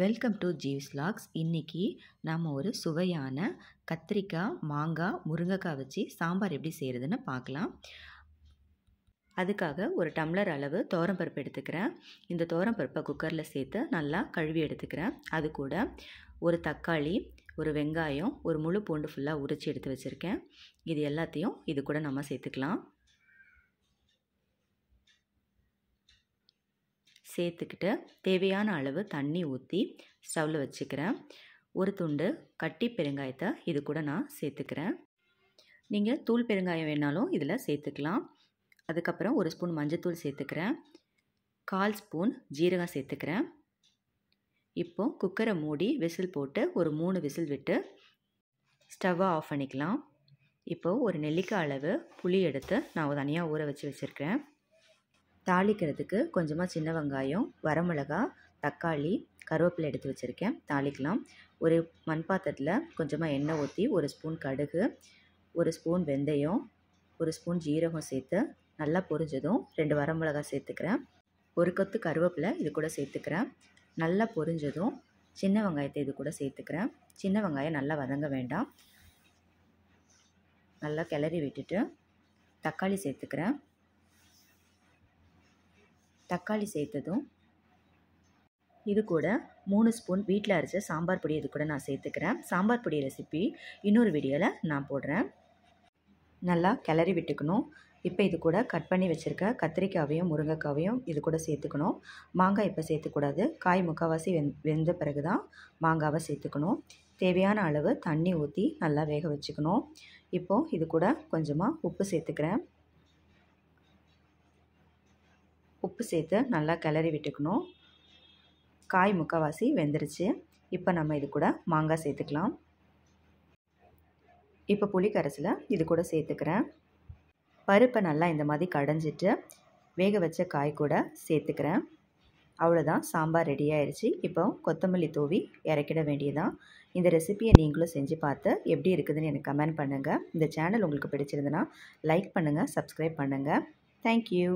welcome to Jeeves lakhs இன்றைக்கி நாம் ஒரு சுவையான கத்திரிக்காய் மாங்காய் முருங்கைக்காய் வச்சு சாம்பார் எப்படி செய்கிறதுன்னு பார்க்கலாம் அதுக்காக ஒரு டம்ளர் அளவு பருப்பு எடுத்துக்கிறேன் இந்த பருப்பை குக்கரில் சேர்த்து நல்லா கழுவி எடுத்துக்கிறேன் அது கூட ஒரு தக்காளி ஒரு வெங்காயம் ஒரு முழு பூண்டு ஃபுல்லாக உரித்து எடுத்து வச்சுருக்கேன் இது எல்லாத்தையும் இது கூட நம்ம சேர்த்துக்கலாம் சேர்த்துக்கிட்டு தேவையான அளவு தண்ணி ஊற்றி ஸ்டவ்வில் வச்சுக்கிறேன் ஒரு துண்டு கட்டி பெருங்காயத்தை இது கூட நான் சேர்த்துக்கிறேன் நீங்கள் தூள் பெருங்காயம் வேணாலும் இதில் சேர்த்துக்கலாம் அதுக்கப்புறம் ஒரு ஸ்பூன் மஞ்சத்தூள் சேர்த்துக்கிறேன் கால் ஸ்பூன் ஜீரகம் சேர்த்துக்கிறேன் இப்போது குக்கரை மூடி விசில் போட்டு ஒரு மூணு விசில் விட்டு ஸ்டவ்வை ஆஃப் பண்ணிக்கலாம் இப்போது ஒரு நெல்லிக்காய் அளவு புளி எடுத்து நான் தனியாக ஊற வச்சு வச்சுருக்கிறேன் தாளிக்கிறதுக்கு கொஞ்சமாக சின்ன வெங்காயம் வரமிளகா தக்காளி கருவேப்பிலை எடுத்து வச்சுருக்கேன் தாளிக்கலாம் ஒரு மண் பாத்திரத்தில் கொஞ்சமாக எண்ணெய் ஊற்றி ஒரு ஸ்பூன் கடுகு ஒரு ஸ்பூன் வெந்தயம் ஒரு ஸ்பூன் ஜீரகம் சேர்த்து நல்லா பொரிஞ்சதும் ரெண்டு வரமிளகா சேர்த்துக்கிறேன் ஒரு கொத்து கருவேப்பிலை இது கூட சேர்த்துக்கிறேன் நல்லா பொரிஞ்சதும் சின்ன வெங்காயத்தை இது கூட சேர்த்துக்கிறேன் சின்ன வெங்காயம் நல்லா வதங்க வேண்டாம் நல்லா கிளறி விட்டுட்டு தக்காளி சேர்த்துக்கிறேன் தக்காளி சேர்த்ததும் இது கூட மூணு ஸ்பூன் வீட்டில் அரைச்ச சாம்பார் பொடி இது கூட நான் சேர்த்துக்கிறேன் சாம்பார் பொடி ரெசிபி இன்னொரு வீடியோவில் நான் போடுறேன் நல்லா கிளறி விட்டுக்கணும் இப்போ இது கூட கட் பண்ணி வச்சுருக்க கத்திரிக்காவையும் முருங்கைக்காவையும் இது கூட சேர்த்துக்கணும் மாங்காய் இப்போ சேர்த்துக்கூடாது காய் முக்கால்வாசி வெந் வெந்த பிறகு தான் மாங்காவை சேர்த்துக்கணும் தேவையான அளவு தண்ணி ஊற்றி நல்லா வேக வச்சுக்கணும் இப்போது இது கூட கொஞ்சமாக உப்பு சேர்த்துக்கிறேன் உப்பு சேர்த்து நல்லா கிளறி விட்டுக்கணும் காய் முக்கால்வாசி வெந்துருச்சு இப்போ நம்ம இது கூட மாங்காய் சேர்த்துக்கலாம் இப்போ புளிக்கரைசில் இது கூட சேர்த்துக்கிறேன் பருப்பை நல்லா இந்த மாதிரி கடைஞ்சிட்டு வேக வச்ச காய் கூட சேர்த்துக்கிறேன் அவ்வளோதான் சாம்பார் ரெடி ஆயிடுச்சு இப்போ கொத்தமல்லி தூவி இறக்கிட வேண்டியதுதான் இந்த ரெசிப்பியை நீங்களும் செஞ்சு பார்த்து எப்படி இருக்குதுன்னு எனக்கு கமெண்ட் பண்ணுங்கள் இந்த சேனல் உங்களுக்கு பிடிச்சிருந்தனா லைக் பண்ணுங்கள் சப்ஸ்கிரைப் பண்ணுங்கள் தேங்க்யூ